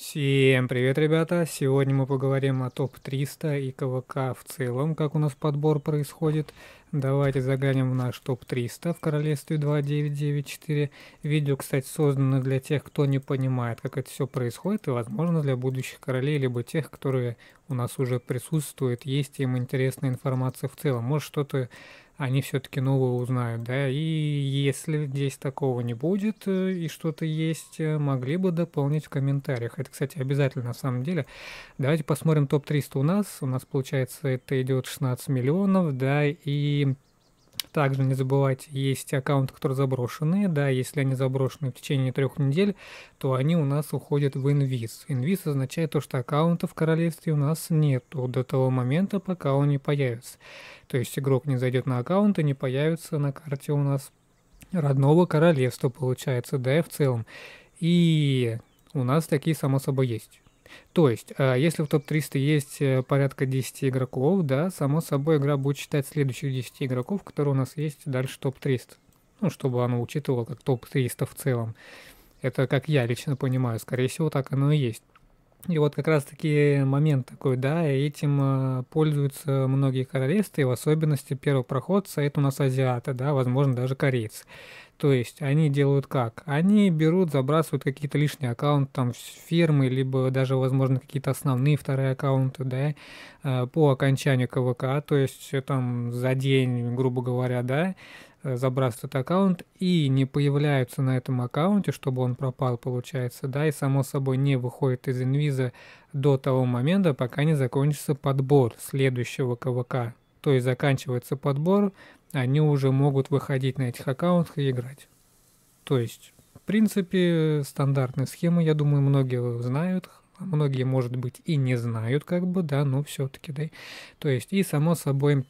Всем привет, ребята! Сегодня мы поговорим о топ-300 и КВК в целом, как у нас подбор происходит. Давайте заглянем в наш топ-300 в королевстве 2994. Видео, кстати, создано для тех, кто не понимает, как это все происходит, и, возможно, для будущих королей, либо тех, которые у нас уже присутствуют, есть им интересная информация в целом. Может, что-то они все-таки новое узнают, да, и если здесь такого не будет э, и что-то есть, э, могли бы дополнить в комментариях. Это, кстати, обязательно на самом деле. Давайте посмотрим топ-300 у нас. У нас, получается, это идет 16 миллионов, да, и также не забывайте, есть аккаунты, которые заброшены, да, если они заброшены в течение трех недель, то они у нас уходят в инвиз. Инвиз означает то, что аккаунта в королевстве у нас нету до того момента, пока он не появится. То есть игрок не зайдет на аккаунт и не появится на карте у нас родного королевства, получается, да, и в целом. И у нас такие, само собой, есть. То есть, а, если в топ-300 есть э, порядка 10 игроков, да, само собой игра будет считать следующих 10 игроков, которые у нас есть дальше топ-300. Ну, чтобы она учитывала как топ-300 в целом. Это как я лично понимаю, скорее всего, так оно и есть. И вот как раз-таки момент такой, да, и этим а, пользуются многие королевства, и в особенности первопроходцы, а это у нас азиаты, да, возможно, даже корейцы. То есть они делают как? Они берут, забрасывают какие-то лишние аккаунты, там, фирмы, либо даже, возможно, какие-то основные вторые аккаунты, да, а, по окончанию КВК, то есть там за день, грубо говоря, да, Э, забрасывают аккаунт и не появляются на этом аккаунте, чтобы он пропал, получается, да, и само собой не выходит из инвиза до того момента, пока не закончится подбор следующего КВК. То есть заканчивается подбор, они уже могут выходить на этих аккаунтах и играть. То есть, в принципе, стандартная схема, я думаю, многие знают, многие, может быть, и не знают, как бы, да, но все-таки, да. То есть, и само собой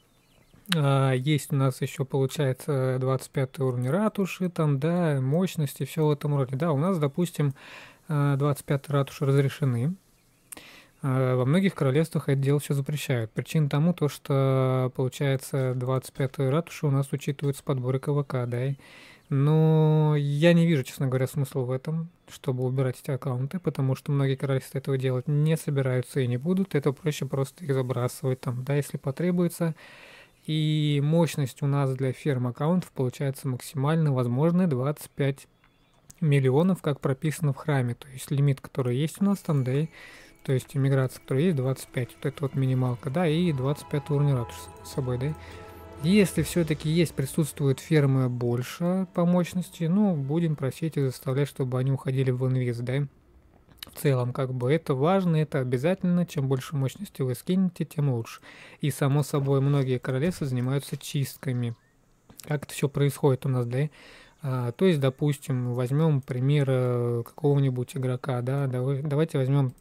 а, есть у нас еще, получается, 25 уровень ратуши, там, да, мощности, все в этом роде. Да, у нас, допустим, 25 а, ратуши разрешены. А, во многих королевствах это дело все запрещают. Причин тому то, что, получается, 25 ратуша у нас учитывается подборы КВК, да, но я не вижу, честно говоря, смысла в этом, чтобы убирать эти аккаунты, потому что многие королевства этого делать не собираются и не будут. Это проще просто их забрасывать там, да, если потребуется. И мощность у нас для ферм аккаунтов получается максимально возможная 25 миллионов, как прописано в храме. То есть лимит, который есть у нас там, да и то есть иммиграция, которая есть, 25, вот это вот минималка, да, и 25 уровня ратуса с собой, да. Если все-таки есть, присутствуют фермы больше по мощности, ну, будем просить и заставлять, чтобы они уходили в инвиз, да в целом, как бы это важно, это обязательно. Чем больше мощности вы скинете, тем лучше. И само собой, многие королевства занимаются чистками. Как это все происходит у нас, да? А, то есть, допустим, возьмем пример э, какого-нибудь игрока, да, давайте возьмем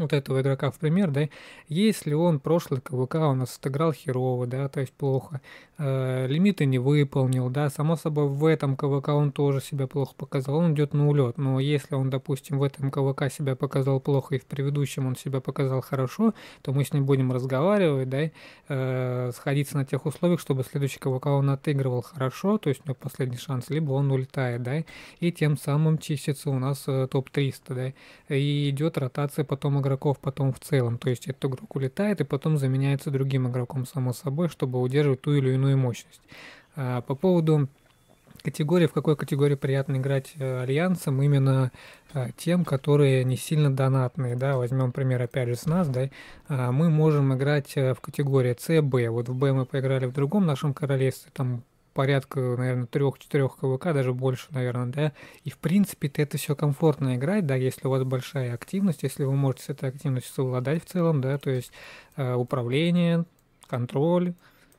вот этого игрока в пример, да, если он прошлый КВК у нас отыграл херово, да, то есть плохо, э, лимиты не выполнил, да, само собой в этом КВК он тоже себя плохо показал, он идет на улет, но если он, допустим, в этом КВК себя показал плохо и в предыдущем он себя показал хорошо, то мы с ним будем разговаривать, да, э, сходиться на тех условиях, чтобы следующий КВК он отыгрывал хорошо, то есть у него последний шанс, либо он улетает, да, и тем самым чистится у нас э, топ-300, да, и идет ротация потом игроков игроков потом в целом. То есть этот игрок улетает и потом заменяется другим игроком, само собой, чтобы удерживать ту или иную мощность. А по поводу категории, в какой категории приятно играть э, альянсом, именно э, тем, которые не сильно донатные, да, возьмем пример опять же с нас, да, а, мы можем играть э, в категории С, Б, вот в Б мы поиграли в другом нашем королевстве, там порядка, наверное, трех-четырех КВК, даже больше, наверное, да. И, в принципе, это все комфортно играть, да, если у вас большая активность, если вы можете с этой активностью совладать в целом, да, то есть э, управление, контроль,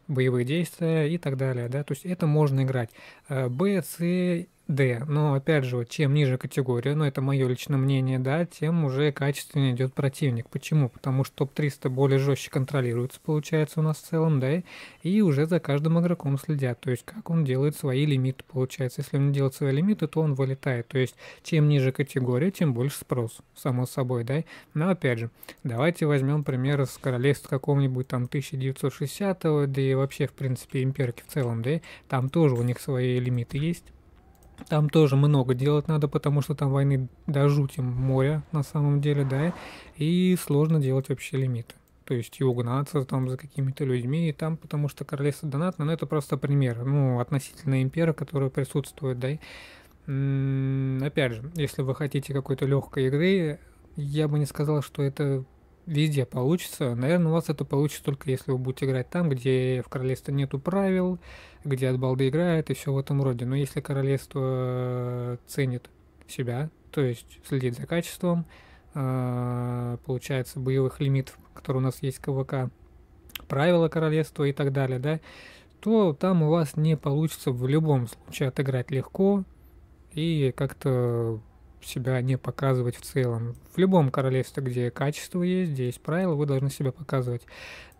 боевые действия и так далее, да, то есть это можно играть. Э, Б, С, D. Но опять же, вот, чем ниже категория, но ну, это мое личное мнение, да, тем уже качественнее идет противник. Почему? Потому что топ-300 более жестче контролируется, получается, у нас в целом, да, и уже за каждым игроком следят. То есть, как он делает свои лимиты, получается. Если он не делает свои лимиты, то он вылетает. То есть, чем ниже категория, тем больше спрос, само собой, да. Но опять же, давайте возьмем пример с королевства какого-нибудь там 1960-го, да и вообще, в принципе, имперки в целом, да, там тоже у них свои лимиты есть. Там тоже много делать надо, потому что там войны до жути моря на самом деле, да, и сложно делать вообще лимиты. То есть и угнаться там за какими-то людьми, и там, потому что королевство донатно, но ну, это просто пример, ну, относительно импера, которая присутствует, да. Опять же, если вы хотите какой-то легкой игры, я бы не сказал, что это везде получится. Наверное, у вас это получится только если вы будете играть там, где в королевстве нету правил, где от балды играет и все в этом роде. Но если королевство э, ценит себя, то есть следит за качеством, э, получается, боевых лимитов, которые у нас есть КВК, правила королевства и так далее, да, то там у вас не получится в любом случае отыграть легко и как-то себя не показывать в целом. В любом королевстве, где качество есть, где есть правила, вы должны себя показывать.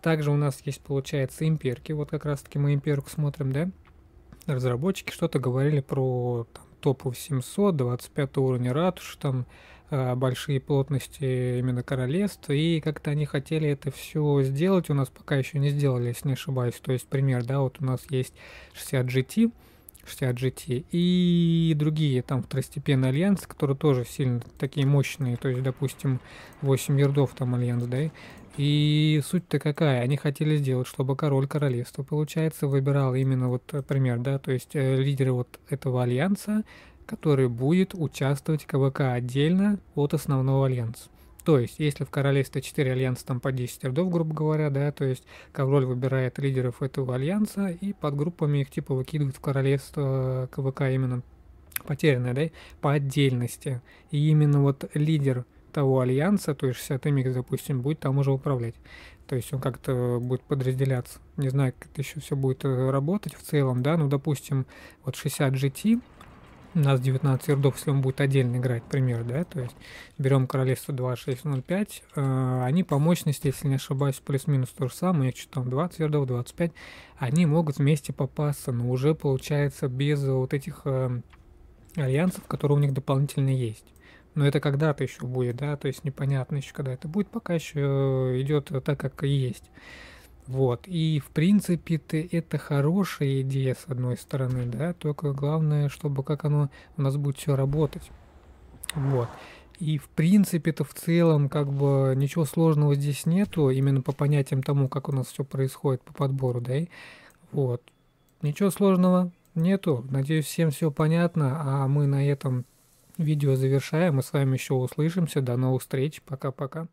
Также у нас есть, получается, имперки. Вот как раз-таки мы имперку смотрим, да? Разработчики что-то говорили про там, топов 700, 25 уровня ратуши, там э, большие плотности именно королевств, и как-то они хотели это все сделать, у нас пока еще не сделали, если не ошибаюсь. То есть пример, да, вот у нас есть 60 GT, 60 GT, и другие там второстепенные альянсы, которые тоже сильно такие мощные, то есть, допустим, 8 ярдов там альянс, да, и суть-то какая? Они хотели сделать, чтобы король королевства, получается, выбирал именно вот э, пример, да, то есть э, лидеры вот этого альянса, который будет участвовать КВК отдельно от основного альянса. То есть, если в королевстве 4 альянса там по 10 родов, грубо говоря, да, то есть король выбирает лидеров этого альянса и под группами их типа выкидывает в королевство КВК именно потерянное, да, по отдельности. И именно вот лидер того альянса, то есть 60 миг, допустим, будет там уже управлять. То есть он как-то будет подразделяться. Не знаю, как это еще все будет э, работать в целом, да, ну, допустим, вот 60 GT, у нас 19 рядов, если он будет отдельно играть, пример, да, то есть берем королевство 2605, э, они по мощности, если не ошибаюсь, плюс-минус то же самое, их что там 20 рядов, 25, они могут вместе попасться, но уже получается без вот этих э, альянсов, которые у них дополнительно есть. Но это когда-то еще будет, да, то есть непонятно еще когда это будет, пока еще э, идет так, как и есть. Вот. И, в принципе, -то это хорошая идея, с одной стороны, да, только главное, чтобы как оно у нас будет все работать. Вот. И, в принципе-то, в целом, как бы, ничего сложного здесь нету, именно по понятиям тому, как у нас все происходит по подбору, да, и вот. Ничего сложного нету. Надеюсь, всем все понятно, а мы на этом видео завершаем, Мы с вами еще услышимся. До новых встреч. Пока-пока.